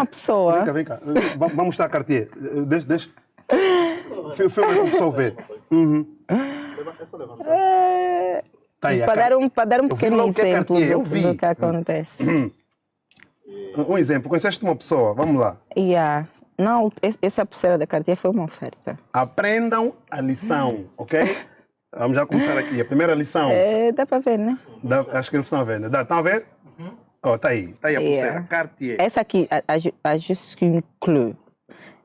uma pessoa. Vem cá, vem cá. Vamos mostrar a Cartier. Deixa, deixa. Filma para o pessoal ver. Uhum. É só levantar. Tá aí, para, dar um, para dar um pequeno é exemplo é do, do, que acontece. Hum. Um exemplo, conheceste uma pessoa, vamos lá. Yeah. Não, essa pulseira da Cartier foi uma oferta. Aprendam a lição, ok? Vamos já começar aqui. A primeira lição. É, dá para ver, né? Dá, acho que eles estão a ver, né? Dá, estão a ver? Ó, oh, tá aí, tá aí a yeah. É. pulseira, Cartier. Essa aqui, a, a, a Jusquin Cleu,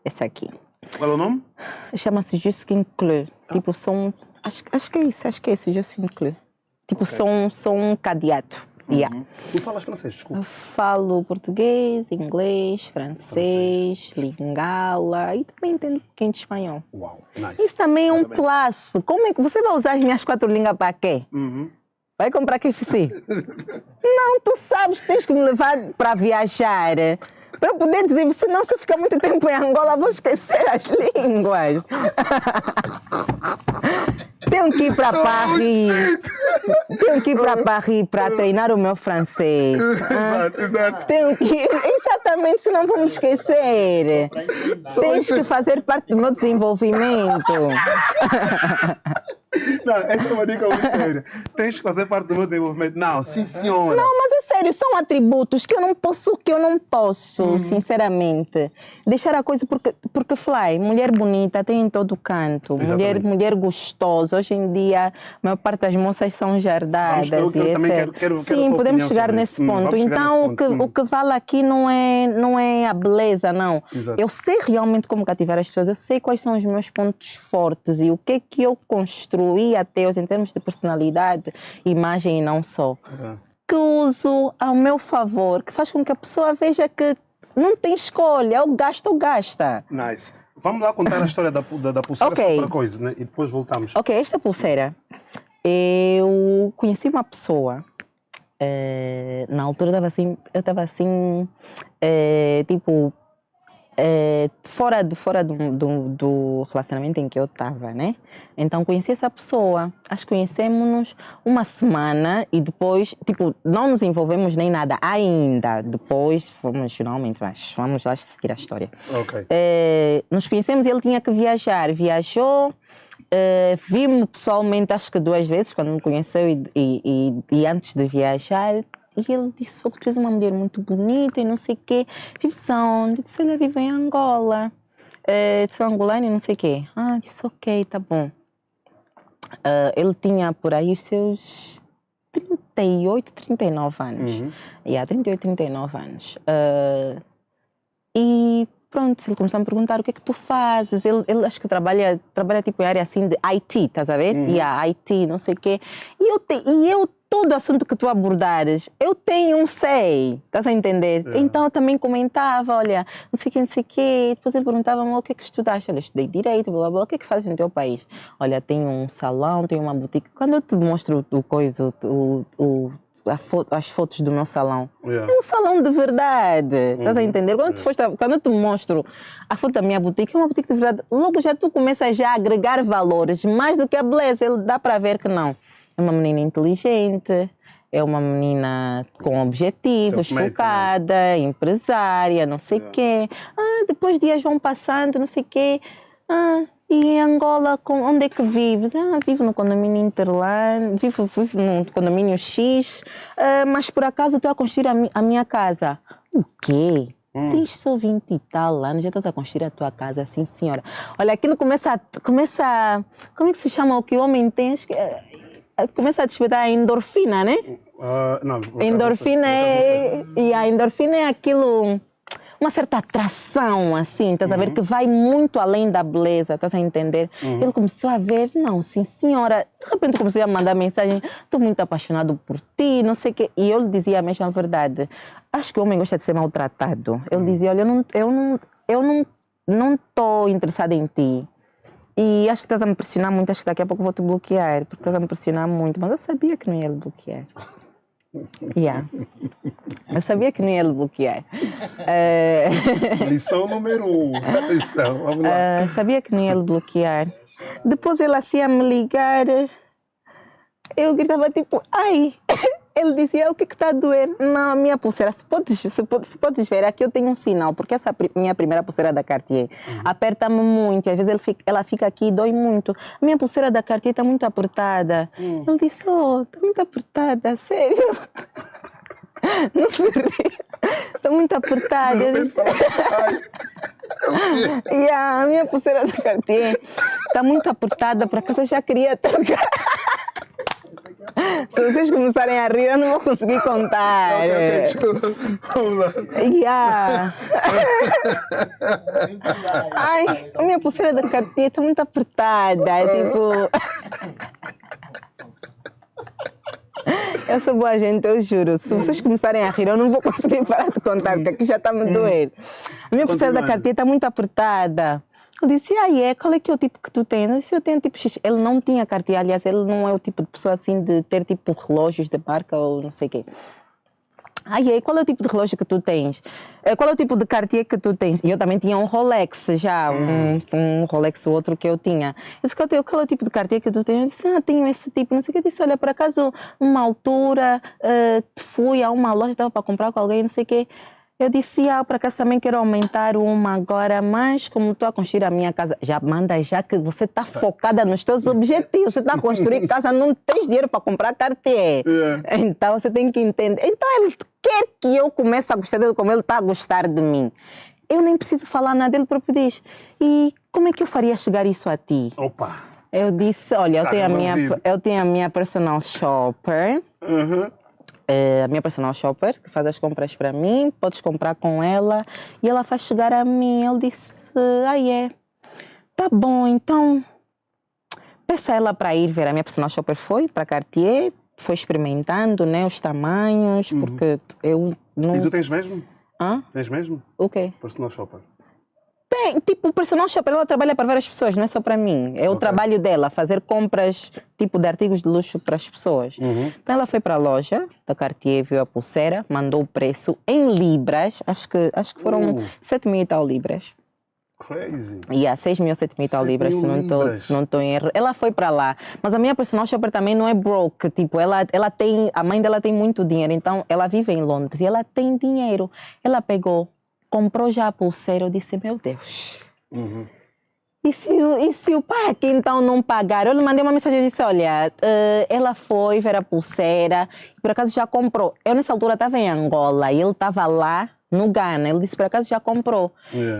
essa aqui. Qual é o nome? Chama-se Jusquin Cleu, ah. Tá. tipo são, acho, acho que é isso, acho que é esse, Jusquin Cleu. Tipo okay. são, são um cadeado. Uhum. Yeah. Tu falas francês, desculpa. Eu falo português, inglês, francês, francês. lingala e também entendo um pouquinho de espanhol. Uau, nice. Isso também é um Parabéns. plus. Como é que você vai usar as minhas quatro línguas para quê? Uhum. Vai comprar KFC? não, tu sabes que tens que me levar para viajar. Para eu poder dizer, senão se eu ficar muito tempo em Angola, vou esquecer as línguas. Tenho que ir para Paris. Tenho que ir para Paris para treinar o meu francês. Exato, exato. Tenho que ir. Exatamente, senão vou me esquecer. Tens que fazer parte do meu desenvolvimento. Não, essa é uma dica muito séria. Tens que fazer parte do meu desenvolvimento. Não, sim, senhora. Não, mas é sério, são atributos que eu não posso, que eu não posso, uhum. sinceramente. Deixar a coisa porque, porque fly, mulher bonita tem em todo canto. Mulher, mulher gostosa. Hoje em dia, a maior parte das moças são jardadas. Eu, eu, eu também quero, quero, quero Sim, podemos chegar nesse isso. Hum, ponto. Hum, então, nesse o, que, o que vale aqui não é, não é a beleza, não. Exato. Eu sei realmente como cativar as pessoas, eu sei quais são os meus pontos fortes e o que é que eu construo evoluir Deus em termos de personalidade, imagem e não só. Uhum. Que uso ao meu favor, que faz com que a pessoa veja que não tem escolha, é ou gasta ou gasta. Nice. Vamos lá contar a história da, da, da pulseira okay. para coisa, né? E depois voltamos. Ok, esta pulseira. Eu conheci uma pessoa. Eh, na altura eu estava assim, eu estava assim, eh, tipo, é, fora do fora do, do, do, relacionamento em que eu estava, né? Então conheci essa pessoa. Acho que conhecemos-nos uma semana e depois, tipo, não nos envolvemos nem nada ainda. Depois fomos finalmente, mas vamos lá seguir a história. Ok. É, nos conhecemos e ele tinha que viajar. Viajou. É, vi-me pessoalmente acho que duas vezes quando me conheceu e, e, e, e antes de viajar e ele disse: Fogo, tu és uma mulher muito bonita e não sei o quê. Vives onde? disse: Olha, vivo em Angola. Uh, eh, sou angolana e não sei o quê. Ah, disse: Ok, tá bom. Uh, ele tinha por aí os seus 38, 39 anos. Uhum. Yeah, 38, 39 anos. Uh, e pronto, ele começou a me perguntar o que é que tu fazes. Ele, ele acho que trabalha, trabalha tipo em área assim de IT, estás a ver? Uhum. E yeah, a IT, não sei o quê. E eu, te, e eu assunto que tu abordares, eu tenho um sei, estás a entender? É. Então eu também comentava, olha, não sei o que, não sei o que, depois ele perguntava, o que é que estudaste? Olha, estudei direito, blá, blá, blá, o que é que fazes no teu país? Olha, tenho um salão, tenho uma boutique. Quando eu te mostro o coisa, o, o Foto, as fotos do meu salão. É, é um salão de verdade. Uhum. Estás a uhum. entender? Quando, é. tu foste a, quando eu te mostro a foto da minha boutique, é uma boutique de verdade. Logo já tu começas já a agregar valores, mais do que a beleza. Ele dá para ver que não. É uma menina inteligente, é uma menina com objetivos, Self-made, né? focada, né? empresária, não sei o é. quê. Ah, depois dias vão passando, não sei o quê. Ah, e em Angola, com, onde é que vives? Ah, vivo no condomínio Interland, vivo, vivo no condomínio X, ah, mas por acaso estou a construir a, mi, a, minha casa. O quê? Hum. Tens só 20 e tal anos, já estás a construir a tua casa, assim, senhora. Olha, aquilo começa a, Começa a, como é que se chama o que o homem tem? começa a despertar a endorfina, né? Uh, não, endorfina é, e a endorfina é aquilo uma certa atração, assim, estás uhum. a ver? Uhum. Que vai muito além da beleza, estás a entender? Uhum. Ele começou a ver, não, sim senhora, de repente começou a mandar mensagem, estou muito apaixonado por ti, não sei o quê. E eu lhe dizia a mesma verdade, acho que o homem gosta de ser maltratado. Ele uhum. dizia, olha, eu não, eu não, eu não, não estou interessada em ti. E acho que estás a me pressionar muito, acho que daqui a pouco vou te bloquear, porque estás a me pressionar muito. Mas eu sabia que não ia lhe bloquear. Yeah. Eu sabia que não ia lhe bloquear. Uh... Lição número um. Lição, vamos lá. Uh, sabia que não ia lhe bloquear. Depois ele assim a me ligar. Eu gritava tipo, ai! Ele dizia: é O que está doendo a minha pulseira? Se podes, se, podes, se podes ver, aqui eu tenho um sinal, porque essa minha primeira pulseira da Cartier uhum. aperta-me muito. Às vezes fica, ela fica aqui e dói muito. A minha pulseira da Cartier está muito apertada. Uhum. Ele disse: Oh, está muito apertada, sério. Não se ri. Está muito apertada. Eu disse, yeah, a minha pulseira da Cartier está muito apertada, por acaso eu já queria tocar. Se vocês começarem a rir, eu não vou conseguir contar. Vamos desculpa. Yeah. Ai, a minha pulseira da Cartier está muito apertada. Tipo. Eu sou boa gente, eu juro. Se vocês começarem a rir, eu não vou conseguir parar de contar, porque aqui já está me hum. doendo. A minha pulseira da Cartier está muito apertada. Ele disse, e aí, é, qual é que é o tipo que tu tens? Eu disse, eu tenho tipo X. Ele não tinha carteira, aliás, ele não é o tipo de pessoa assim de ter tipo relógios de marca ou não sei o quê. Ah, aí ai, qual é o tipo de relógio que tu tens? É, qual é o tipo de Cartier que tu tens? E eu também tinha um Rolex já, um, hum. um Rolex outro que eu tinha. Eu disse, qual é o tipo de Cartier que tu tens? Eu disse, ah, tenho esse tipo, não sei o que. Eu disse, olha, por acaso, uma altura, uh, fui a uma loja, estava para comprar com alguém, não sei o que. Eu disse, ah, para acaso também quero aumentar uma agora, mas como estou a construir a minha casa, já manda, já que você está tá. focada nos seus objetivos, você está a construir casa, não tens dinheiro para comprar Cartier. É. Então você tem que entender. Então ele quer que eu comece a gostar dele como ele está a gostar de mim. Eu nem preciso falar nada, ele próprio diz. E como é que eu faria chegar isso a ti? Opa! Eu disse, olha, eu, tá tenho, a minha, eu tenho a minha personal shopper. Uhum é a minha personal shopper, que faz as compras para mim, podes comprar com ela. E ela faz chegar a mim. Ele disse: Ah, é. Tá bom, então. Peça ela para ir ver. A minha personal shopper foi para Cartier, foi experimentando né, os tamanhos, uhum. porque eu não. E tu tens mesmo? Hã? Tens mesmo? O okay. quê? Personal shopper. Tem, tipo, o personal shopper, ela trabalha para várias pessoas, não é só para mim. É okay. o trabalho dela, fazer compras, tipo, de artigos de luxo para as pessoas. Uhum. Então ela foi para a loja da Cartier, viu a pulseira, mandou o preço em libras, acho que, acho que foram uh. 7 mil e tal libras. Crazy. e Yeah, 6 mil, 7 mil e tal libras, se não estou se não em erro. Ela foi para lá, mas a minha personal shopper também não é broke, tipo, ela, ela tem, a mãe dela tem muito dinheiro, então ela vive em Londres e ela tem dinheiro. Ela pegou comprou já a pulseira, eu disse, meu Deus. Uhum. E se, e se o pai aqui então não pagar? Eu lhe mandei uma mensagem e disse: Olha, uh, ela foi ver a pulseira por acaso já comprou. Eu nessa altura estava em Angola e ele estava lá no Ghana. Ele disse: Por acaso já comprou. Yeah. É.